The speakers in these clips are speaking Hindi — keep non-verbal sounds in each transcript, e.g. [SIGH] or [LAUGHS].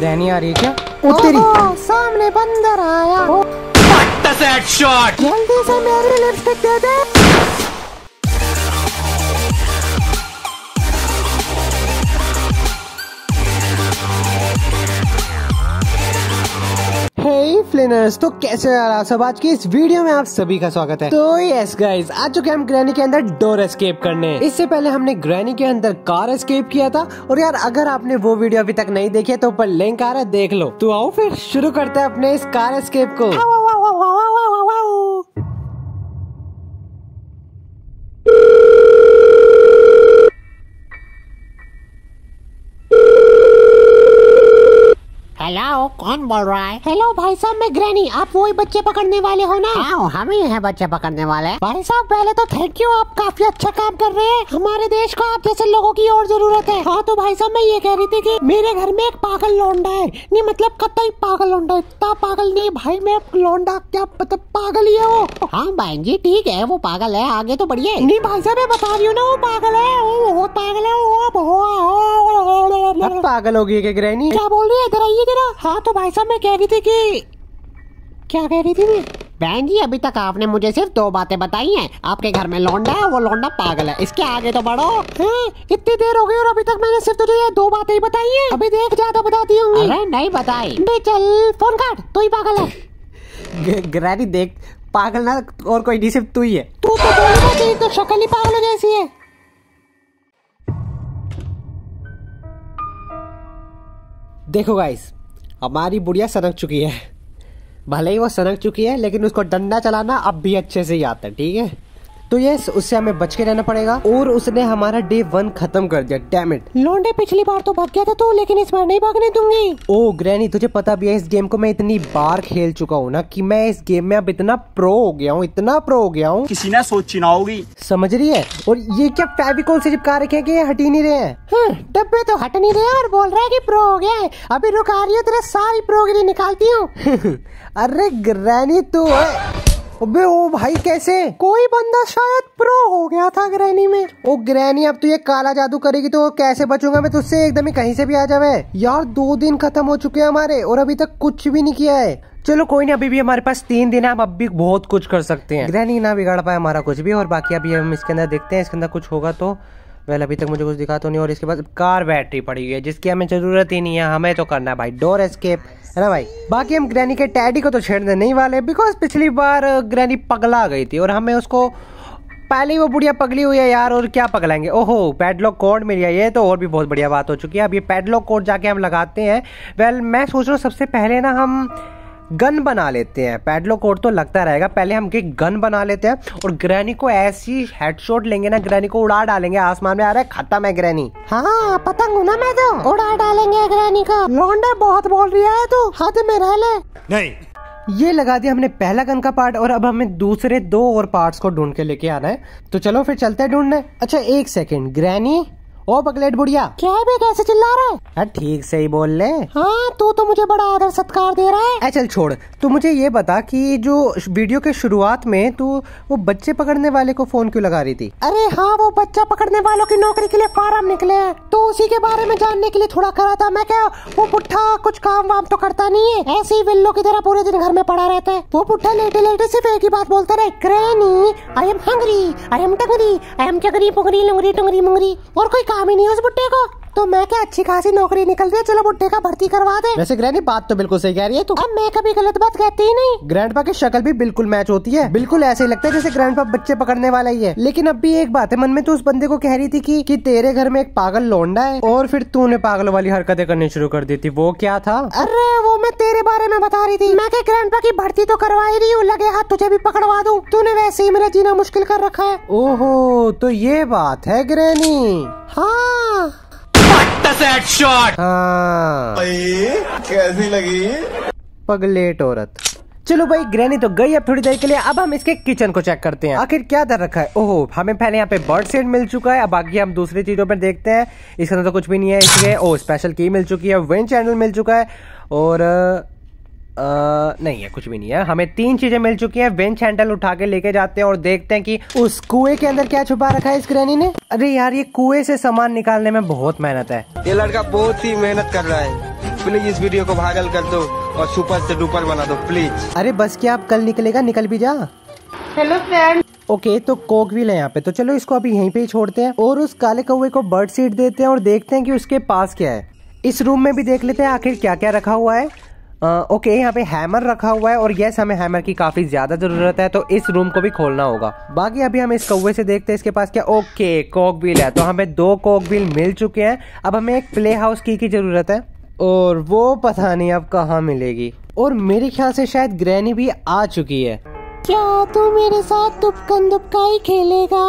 निगरानी आ रही है क्या ओ सामने बंदर आया हेडशॉट जल्दी से मेरी लिपस्टिक दे दे हे hey, फ्लिनर्स तो कैसे यार आप सब आज की इस वीडियो में आप सभी का स्वागत है तो यस गाइस आज चुके हम ग्रैनी के अंदर डोर एस्केप करने इससे पहले हमने ग्रैनी के अंदर कार एस्केप किया था और यार अगर आपने वो वीडियो अभी तक नहीं देखी है तो ऊपर लिंक आ रहा है देख लो तो आओ फिर शुरू करते हैं अपने इस कार एस्केप को हेलो कौन बोल रहा है हेलो भाई साहब मैं ग्रैनी आप वही बच्चे पकड़ने वाले हो ना हाँ हम ही हैं बच्चे पकड़ने वाले भाई साहब पहले तो थैंक यू आप काफी अच्छा काम कर रहे हैं हमारे देश को आप जैसे लोगों की और जरूरत है हाँ तो भाई साहब मैं ये कह रही थी की मेरे घर में एक पागल लौंडा है नहीं मतलब कत पागल लौंडा इतना पागल नहीं भाई मैं लौंडा क्या मतलब पागल ही है वो हाँ बहन जी ठीक है वो पागल है आगे तो बढ़िया नहीं भाई साहब मैं बता रही हूँ ना वो पागल है वो, पागल है वो, पागल होगी क्या ग्रहणी क्या बोल रही है इधर आइए मेरा हाँ तो भाई साहब मैं कह रही थी कि क्या कह रही थी मैं बहन जी अभी तक आपने मुझे सिर्फ दो बातें बताई हैं आपके घर में लौंडा है वो लौंडा पागल है इसके आगे तो बढ़ो हैं हाँ, इतनी देर हो गई और अभी तक मैंने सिर्फ तुझे ये दो बातें ही बताई हैं अभी देख ज्यादा बताती होंगी अरे नहीं बताई नहीं चल फोन काट तू ही पागल है ग्रैनी देख पागल ना और कोई नहीं सिर्फ तू ही है तू तो बोल तो शक्ल ही पागल जैसी है देखो गाइस हमारी बुढ़िया सनक चुकी है भले ही वो सनक चुकी है लेकिन उसको डंडा चलाना अब भी अच्छे से ही आता है ठीक है तो यस उससे हमें बच के रहना पड़ेगा और उसने हमारा डे वन खत्म कर दिया डैम इट लौंडे पिछली बार तो भाग गया था तू लेकिन इस बार नहीं भागने दूंगी ओ ग्रैनी तुझे पता भी है इस गेम को मैं इतनी बार खेल चुका हूँ ना कि मैं इस गेम में अब इतना प्रो हो गया हूँ इतना प्रो हो गया हूँ किसी ने सोची ना होगी समझ रही है और ये क्या फेविकोल से चिपका रखे की हट ही नहीं रहे हैं हम्म, डब्बे तो हट नहीं रहे और बोल रहे की प्रो हो गया है अभी रुका रही हो तेरा सारी प्रो निकालती हूँ [LAUGHS] अरे ग्रैनी तू अबे ओ भाई कैसे कोई बंदा शायद प्रो हो गया था ग्रैनी में ओ ग्रैनी अब तू तो ये काला जादू करेगी तो कैसे बचूंगा मैं तुझसे एकदम ही कहीं से भी आ जावे यार दो दिन खत्म हो चुके हैं हमारे और अभी तक कुछ भी नहीं किया है चलो कोई नहीं अभी भी हमारे पास तीन दिन है हम अब भी बहुत कुछ कर सकते हैं ग्रैनी ना बिगाड़ पाए हमारा कुछ भी और बाकी अभी हम इसके अंदर देखते हैं इसके अंदर कुछ होगा तो वेल अभी तक मुझे कुछ दिखा तो नहीं और इसके बाद कार बैटरी पड़ी हुई है जिसकी हमें ज़रूरत ही नहीं है हमें तो करना है भाई डोर एस्केप है ना भाई बाकी हम ग्रैनी के टैडी को तो छेड़ने नहीं वाले बिकॉज पिछली बार ग्रैनी uh, पगला गई थी और हमें उसको पहले ही वो बुढ़िया पगली हुई है यार और क्या पगलाएंगे ओहो पैडलॉक कोड मिल गया ये तो और भी बहुत बढ़िया बात हो चुकी है अब ये पैडलॉक कोड जाके हम लगाते हैं वेल मैं सोच रहा हूँ सबसे पहले ना हम गन बना लेते हैं पैडलो कोड तो लगता रहेगा पहले हम एक गन बना लेते हैं और ग्रैनी को ऐसी हेडशॉट लेंगे ना ग्रैनी को उड़ा डालेंगे आसमान में है खत्म है ग्रैनी हाँ पतंग ना मैं तो उड़ा डालेंगे ग्रैनी को लौंडे बहुत बोल रही है तू हाथ में रह ले नहीं ये लगा दिया हमने पहला गन का पार्ट और अब हमें दूसरे दो और पार्ट्स को ढूंढ के लेके आना है तो चलो फिर चलते हैं ढूंढने अच्छा एक सेकेंड ग्रैनी ओ पगलेट बुढ़िया क्या है कैसे चिल्ला रहा है हाँ, ठीक से ही बोल ले हाँ तू तो मुझे बड़ा आदर सत्कार दे रहा है चल छोड़ तू मुझे ये बता कि जो वीडियो के शुरुआत में तू वो बच्चे पकड़ने वाले को फोन क्यों लगा रही थी अरे हाँ वो बच्चा पकड़ने वालों की नौकरी के लिए फार्म निकले है तो उसी के बारे में जानने के लिए थोड़ा करा था मैं क्या वो पुट्ठा कुछ काम वाम तो करता नहीं है ऐसे ही बिल्लो की तरह पूरे दिन घर में पड़ा रहता है वो पुट्ठा लेटे लेटे सिर्फ एक ही बात बोलता रहे granny I am hungry I am टंगरी आई एम चगरी पुंगरी लुंगरी टुंगरी मुंगरी और कोई काम आमी नहीं बुट्टे को तो मैं क्या अच्छी खासी नौकरी निकल रही है चलो बुढ़े का भर्ती करवा दे वैसे ग्रैनी बात तो बिल्कुल सही कह रही है तू अब मैं कभी गलत बात कहती ही नहीं पा की शक्ल भी बिल्कुल मैच होती है बिल्कुल ऐसे ही लगता है जैसे ग्रैंडपा बच्चे पकड़ने वाला ही है लेकिन अब भी एक बात है मन में तो उस बंदे को कह रही थी की कि तेरे घर में एक पागल लौंडा है और फिर तू ने पागल वाली हरकतें करनी शुरू कर दी थी वो क्या था अरे वो मैं तेरे बारे में बता रही थी मैं ग्रैंड पा की भर्ती तो करवा ही रही हूँ लगे हाथ तुझे भी पकड़वा तू तूने वैसे ही मेरा जीना मुश्किल कर रखा है ओहो तो ये बात है ग्रैनी हाँ a हेड शॉट कैसी लगी पगलेट औरत चलो भाई ग्रैनी तो गई अब थोड़ी देर के लिए अब हम इसके किचन को चेक करते हैं आखिर क्या दर रखा है ओहो हमें पहले यहाँ पे बर्ड सेट मिल चुका है अब बाकी हम दूसरी चीजों पर देखते हैं इसके अंदर तो कुछ भी नहीं है इसलिए ओ स्पेशल की मिल चुकी है विंड चैनल मिल चुका है और नहीं है कुछ भी नहीं है हमें तीन चीजें मिल चुकी हैं बेंच हैंडल उठा के लेके जाते हैं और देखते हैं कि उस कुएं के अंदर क्या छुपा रखा है इस ग्रहणी ने अरे यार ये कुएं से सामान निकालने में बहुत मेहनत है ये लड़का बहुत ही मेहनत कर रहा है प्लीज इस वीडियो को भागल कर दो और सुपर से डुपर बना दो प्लीज अरे बस क्या आप कल निकलेगा निकल भी जा हेलो फ्रेंड ओके okay, तो कोकविल है यहाँ पे तो चलो इसको अभी यहीं पे ही छोड़ते हैं और उस काले कौए को बर्ड सीट देते हैं और देखते हैं कि उसके पास क्या है इस रूम में भी देख लेते हैं आखिर क्या क्या रखा हुआ है ओके यहाँ पे हैमर रखा हुआ है और यस हमें हैमर की काफ़ी ज़्यादा ज़रूरत है तो इस रूम को भी खोलना होगा बाकी अभी हम इस कौवे से देखते हैं इसके पास क्या ओके कॉकबिल है तो हमें दो कॉकबिल मिल चुके हैं अब हमें एक प्ले हाउस की की ज़रूरत है और वो पता नहीं अब कहाँ मिलेगी और मेरे ख्याल से शायद ग्रैनी भी आ चुकी है क्या तू मेरे साथ दुपकन दुपकाई खेलेगा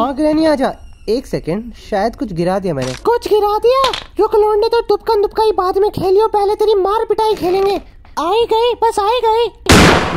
हाँ ग्रैनी आजा एक सेकेंड शायद कुछ गिरा दिया मैंने कुछ गिरा दिया रुक लौंडे तो टुपकन ही बाद में खेलियो पहले तेरी मार पिटाई खेलेंगे आए गए बस आए गए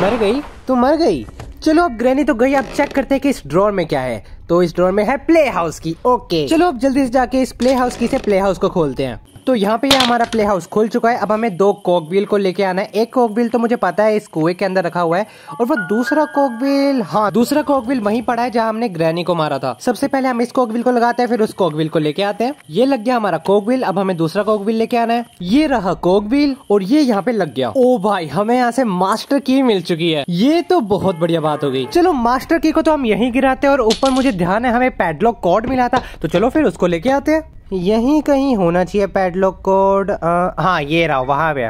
मर गई तो मर गई चलो अब ग्रैनी तो गई अब चेक करते हैं कि इस ड्रॉर में क्या है तो इस ड्रॉर में है प्ले हाउस की ओके चलो अब जल्दी से जाके इस प्ले हाउस की से प्ले हाउस को खोलते हैं तो यहाँ पे ये हमारा प्ले हाउस खुल चुका है अब हमें दो कॉकबिल को लेके आना है एक कॉकबिल तो मुझे पता है इस कुएं के अंदर रखा हुआ है और वो दूसरा कॉकबिल हाँ दूसरा कॉकबिल वहीं पड़ा है जहाँ हमने ग्रैनी को मारा था सबसे पहले हम इस कॉकबिल को लगाते हैं फिर उस कॉकबिल को लेके आते हैं ये लग गया हमारा कॉकबिल अब हमें दूसरा कॉकबिल लेके आना है ये रहा कॉकबिल और ये यहाँ पे लग गया ओ भाई हमें यहाँ से मास्टर की मिल चुकी है ये तो बहुत बढ़िया बात हो गई चलो मास्टर की को तो हम यही गिराते हैं और ऊपर मुझे ध्यान है हमें पैडलॉक कॉर्ड मिला था तो चलो फिर उसको लेके आते हैं यहीं कहीं होना चाहिए पैडलॉक कोड हाँ ये रहा वहाँ पे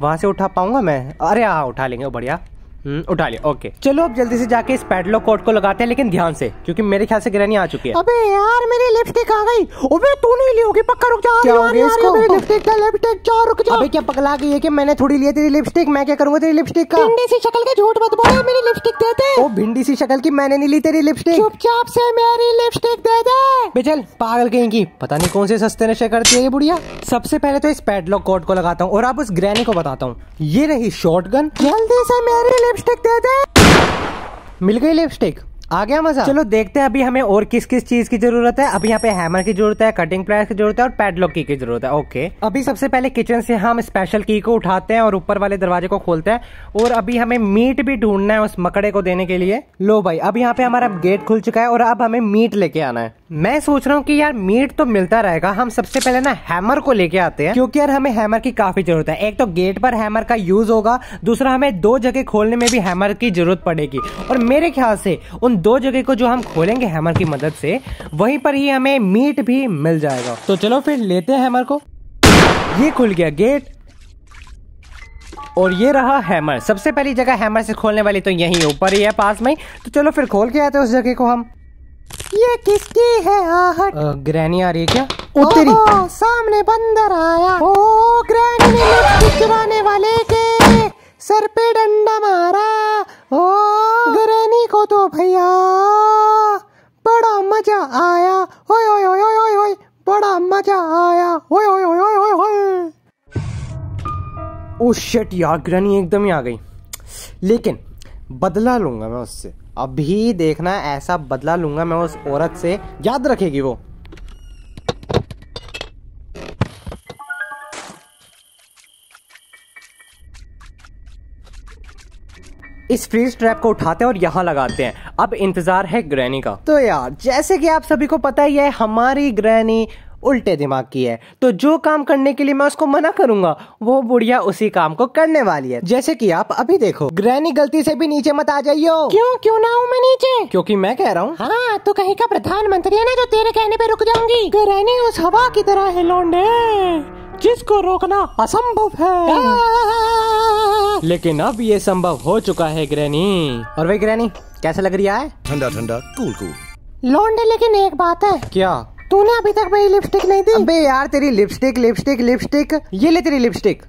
वहाँ से उठा पाऊँगा मैं अरे हाँ उठा लेंगे बढ़िया हम्म, उठा लिया ओके चलो अब जल्दी से जाके इस पैडलॉक कोड को लगाते हैं लेकिन ध्यान से क्योंकि मेरे ख्याल से ग्रहणी आ चुकी है अबे यार मेरी लिपस्टिक आ गई अबे तू नहीं ली होगी पक्का रुक जा क्या इसको मेरी लिपस्टिक का लिपस्टिक जा रुक जा अबे क्या पगला गई है कि मैंने थोड़ी ली तेरी लिपस्टिक मैं क्या करूंगा तेरी लिपस्टिक का भिंडी सी शक्ल का झूठ मत बोल मेरी लिपस्टिक दे दे ओ भिंडी सी शक्ल की मैंने नहीं ली तेरी लिपस्टिक चुपचाप से मेरी लिपस्टिक दे दे बे चल पागल कहीं की पता नहीं कौन से सस्ते नशे करती है ये बुढ़िया सबसे पहले तो इस पैडलॉक कोड को लगाता हूँ और अब उस ग्रैनी को बताता हूँ ये रही शॉर्ट गन जल्दी से मेरी लिपस्टिक दे दे मिल गई लिपस्टिक आ गया मजा चलो देखते हैं अभी हमें और किस किस चीज की जरूरत है अभी यहाँ पे हैमर की जरूरत है कटिंग प्लायर की जरूरत है और पैडलॉक की की जरूरत है ओके अभी सबसे पहले किचन से हम स्पेशल की को उठाते हैं और ऊपर वाले दरवाजे को खोलते हैं और अभी हमें मीट भी ढूंढना है उस मकड़े को देने के लिए लो भाई अब यहाँ पे हमारा गेट खुल चुका है और अब हमें मीट लेके आना है मैं सोच रहा हूँ कि यार मीट तो मिलता रहेगा हम सबसे पहले ना हैमर को लेके आते हैं क्योंकि यार हमें हैमर की काफी जरूरत है एक तो गेट पर हैमर का यूज होगा दूसरा हमें दो जगह खोलने में भी हैमर की जरूरत पड़ेगी और मेरे ख्याल से उन दो जगह को जो हम खोलेंगे हैमर की मदद से वहीं पर ही हमें मीट भी मिल जाएगा तो चलो फिर लेते हैं हैमर को ये खुल गया गेट और ये रहा हैमर सबसे पहली जगह हैमर से खोलने वाली तो यही ऊपर ही है पास में तो चलो फिर खोल के आते हैं उस जगह को हम ये किसकी है आहट ग्रैनी आ रही है क्या ओ, तेरी ओ, सामने बंदर आया ओ ग्रैनी ने मछली चुराने वाले के सर पे डंडा मारा ओ ग्रैनी को तो भैया बड़ा मजा आया ओए ओए ओए ओए ओए ओए बड़ा मजा आया ओए ओए ओए ओए ओए ओए ओ शिट यार ग्रैनी एकदम ही आ गई लेकिन बदला लूंगा मैं उससे अभी देखना ऐसा बदला लूंगा मैं उस औरत से याद रखेगी वो इस फ्रीज ट्रैप को उठाते हैं और यहाँ लगाते हैं अब इंतजार है ग्रैनी का तो यार जैसे कि आप सभी को पता ही है हमारी ग्रैनी उल्टे दिमाग की है तो जो काम करने के लिए मैं उसको मना करूंगा वो बुढ़िया उसी काम को करने वाली है जैसे कि आप अभी देखो ग्रैनी गलती से भी नीचे मत आ जाइयो क्यों क्यों ना हूँ मैं नीचे क्योंकि मैं कह रहा हूँ हाँ तो कहीं का प्रधानमंत्री है ना जो तेरे कहने पे रुक जाऊंगी ग्रैनी उस हवा की तरह है लौंडे जिसको रोकना असंभव है लेकिन अब ये संभव हो चुका है ग्रैनी और वही ग्रैनी कैसा लग रही है ठंडा ठंडा कूल कूल लौंडे लेकिन एक बात है क्या तूने अभी तक मेरी लिपस्टिक नहीं दी अबे यार तेरी लिपस्टिक लिपस्टिक लिपस्टिक ये ले तेरी लिपस्टिक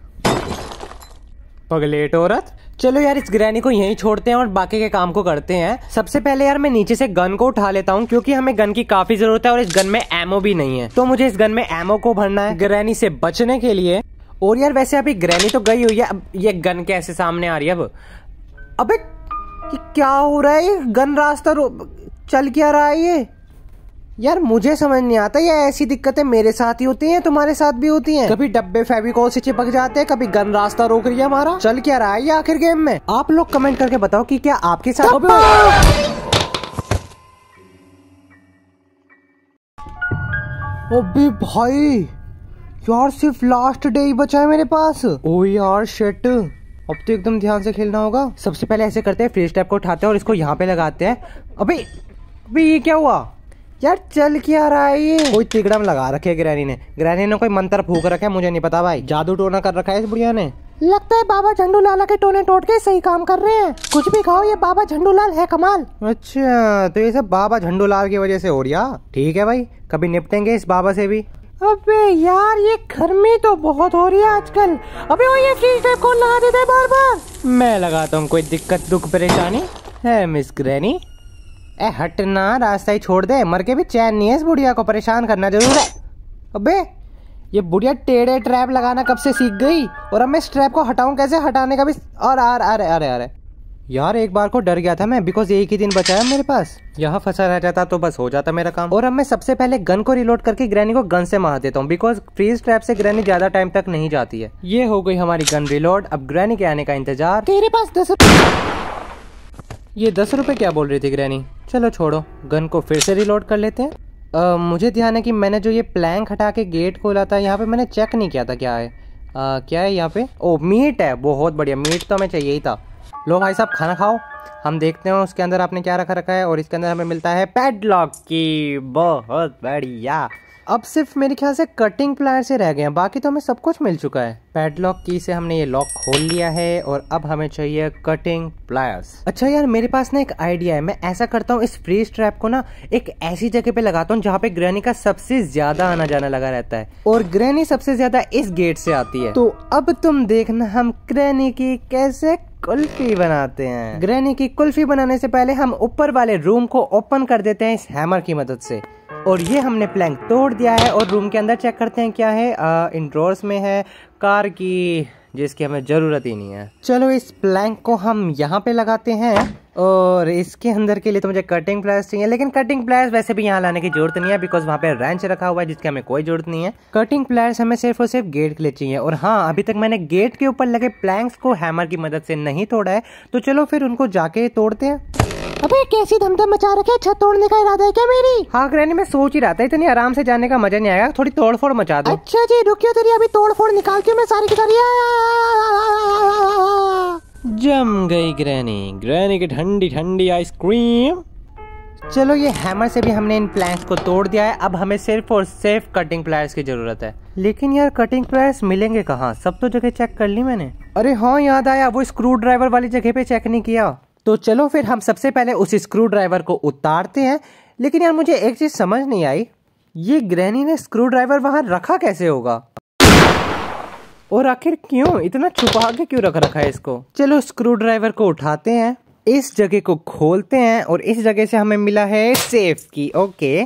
पगलेट औरत चलो यार इस ग्रैनी को यहीं छोड़ते हैं और बाकी के काम को करते हैं सबसे पहले यार मैं नीचे से गन को उठा लेता हूँ क्योंकि हमें गन की काफी जरूरत है और इस गन में एमओ भी नहीं है तो मुझे इस गन में एमओ को भरना है ग्रैनी से बचने के लिए और यार वैसे अभी ग्रैनी तो गई हुई है अब ये गन कैसे सामने आ रही है अब अबे क्या हो रहा है ये गन रास्ता चल क्या रहा है ये यार मुझे समझ नहीं आता ये ऐसी दिक्कतें मेरे साथ ही होती हैं तुम्हारे साथ भी होती हैं कभी डब्बे फेविकॉल से चिपक जाते हैं कभी गन रास्ता रोक रही है हमारा चल क्या रहा है ये आखिर गेम में आप लोग कमेंट करके बताओ कि क्या आपके साथ अभी भाई यार सिर्फ लास्ट डे ही बचा है मेरे पास ओ यार शेट अब तो एकदम ध्यान से खेलना होगा सबसे पहले ऐसे करते हैं फ्री स्टेप को उठाते हैं और इसको यहाँ पे लगाते हैं अभी अभी ये क्या हुआ यार चल क्या रहा है ये कोई तिगड़म लगा रखे ग्रैनी ने ग्रैनी ने कोई मंत्र फूक रखा है मुझे नहीं पता भाई जादू टोना कर रखा है इस बुढ़िया ने लगता है बाबा झंडू लाला के टोने टोट के सही काम कर रहे हैं कुछ भी खाओ ये बाबा झंडू लाल है कमाल अच्छा तो ये सब बाबा झंडू लाल की वजह से हो रहा ठीक है भाई कभी निपटेंगे इस बाबा से भी अबे यार ये गर्मी तो बहुत हो रही है आजकल अबे वो ये चीज टाइप कौन लगा देते बार बार मैं लगाता हूँ कोई दिक्कत दुख परेशानी है मिस ग्रैनी ए हटना रास्ता ही छोड़ दे मर के भी चैन नहीं है इस बुढ़िया को परेशान करना जरूर है अबे ये बुढ़िया टेढ़े ट्रैप लगाना कब से सीख गई और अब मैं इस ट्रैप को हटाऊं कैसे हटाने का भी और आर अरे अरे अरे यार एक बार को डर गया था मैं बिकॉज एक ही दिन बचा है मेरे पास यहाँ फंसा रह जाता तो बस हो जाता मेरा काम और अब मैं सबसे पहले गन को रिलोड करके ग्रैनी को गन से मार देता हूँ बिकॉज फ्रीज ट्रैप से ग्रैनी ज्यादा टाइम तक नहीं जाती है ये हो गई हमारी गन रिलोड अब ग्रैनी के आने का इंतजार तेरे पास दस ये दस रुपये क्या बोल रही थी ग्रैनी चलो छोड़ो गन को फिर से रिलोड कर लेते हैं आ, मुझे ध्यान है कि मैंने जो ये प्लैंक हटा के गेट खोला था यहाँ पे मैंने चेक नहीं किया था क्या है आ, क्या है यहाँ पे ओ मीट है बहुत बढ़िया मीट तो हमें चाहिए ही था लो भाई साहब खाना खाओ हम देखते हैं उसके अंदर आपने क्या रखा रखा है और इसके अंदर हमें मिलता है पैडलॉक की बहुत बढ़िया अब सिर्फ मेरे ख्याल से कटिंग प्लायर से रह गए हैं बाकी तो हमें सब कुछ मिल चुका है पैडलॉक की से हमने ये लॉक खोल लिया है और अब हमें चाहिए कटिंग प्लायर्स अच्छा यार मेरे पास ना एक आइडिया है मैं ऐसा करता हूँ इस फ्री स्ट्रैप को ना एक ऐसी जगह पे लगाता हूँ जहाँ पे ग्रहणी का सबसे ज्यादा आना जाना लगा रहता है और ग्रहणी सबसे ज्यादा इस गेट से आती है तो अब तुम देखना हम ग्रहणी की कैसे कुल्फी बनाते हैं ग्रहणी की कुल्फी बनाने से पहले हम ऊपर वाले रूम को ओपन कर देते हैं इस हैमर की मदद से और ये हमने प्लैंक तोड़ दिया है और रूम के अंदर चेक करते हैं क्या है इन ड्रॉर्स में है कार की जिसकी हमें ज़रूरत ही नहीं है चलो इस प्लैंक को हम यहाँ पे लगाते हैं और इसके अंदर के लिए तो मुझे कटिंग प्लायर्स चाहिए लेकिन कटिंग प्लायर्स वैसे भी यहाँ लाने की जरूरत नहीं है बिकॉज वहाँ पे रेंच रखा हुआ है जिसकी हमें कोई जरूरत नहीं है कटिंग प्लायर्स हमें सिर्फ और सिर्फ गेट के लिए चाहिए और हाँ अभी तक मैंने गेट के ऊपर लगे प्लैंक्स को हैमर की मदद से नहीं तोड़ा है तो चलो फिर उनको जाके तोड़ते हैं अबे कैसी धमधम मचा रखे छत तोड़ने का इरादा है क्या मेरी हाँ ग्रैनी मैं सोच ही रहा था इतनी आराम से जाने का मजा नहीं आएगा थोड़ी तोड़ फोड़ मचा दो अच्छा जी रुकियो तेरी अभी तोड़ फोड़ निकाल के मैं सारी की सारी जम गई ग्रैनी ग्रैनी की ठंडी ठंडी आइसक्रीम चलो ये हैमर से भी हमने इन प्लैंक्स को तोड़ दिया है अब हमें सिर्फ और सिर्फ कटिंग प्लायर्स की जरूरत है लेकिन यार कटिंग प्लायर्स मिलेंगे कहाँ सब तो जगह चेक कर ली मैंने अरे हाँ याद आया वो स्क्रू ड्राइवर वाली जगह पे चेक नहीं किया तो चलो फिर हम सबसे पहले उस स्क्रू ड्राइवर को उतारते हैं लेकिन यार मुझे एक चीज़ समझ नहीं आई ये ग्रहणी ने स्क्रू ड्राइवर वहाँ रखा कैसे होगा और आखिर क्यों इतना छुपा के क्यों रख रखा है इसको चलो स्क्रू ड्राइवर को उठाते हैं इस जगह को खोलते हैं और इस जगह से हमें मिला है सेफ की ओके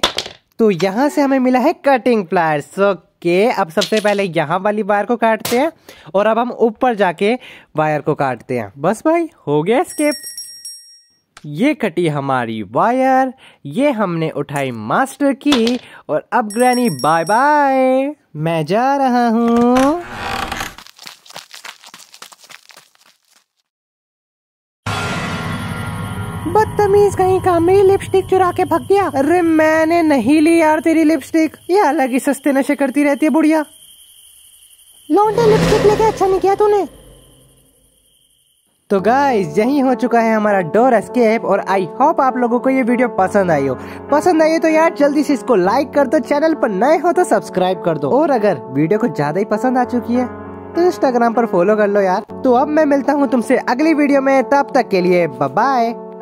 तो यहाँ से हमें मिला है कटिंग प्लायर्स ओके अब सबसे पहले यहाँ वाली वायर को काटते हैं और अब हम ऊपर जाके वायर को काटते हैं बस भाई हो गया स्केप ये कटी हमारी वायर ये हमने उठाई मास्टर की और अब ग्रैनी बाय बाय मैं जा रहा हूँ बदतमीज कहीं का मेरी लिपस्टिक चुरा के भग गया अरे मैंने नहीं ली यार तेरी लिपस्टिक ये अलग ही सस्ते नशे करती रहती है बुढ़िया लौटे लिपस्टिक लेके अच्छा नहीं किया तूने तो गाइज यही हो चुका है हमारा डोर एस्केप और आई होप आप लोगों को ये वीडियो पसंद आई हो पसंद आई हो तो यार जल्दी से इसको लाइक कर दो चैनल पर नए हो तो सब्सक्राइब कर दो और अगर वीडियो को ज्यादा ही पसंद आ चुकी है तो इंस्टाग्राम पर फॉलो कर लो यार तो अब मैं मिलता हूँ तुमसे अगली वीडियो में तब तक के लिए बाय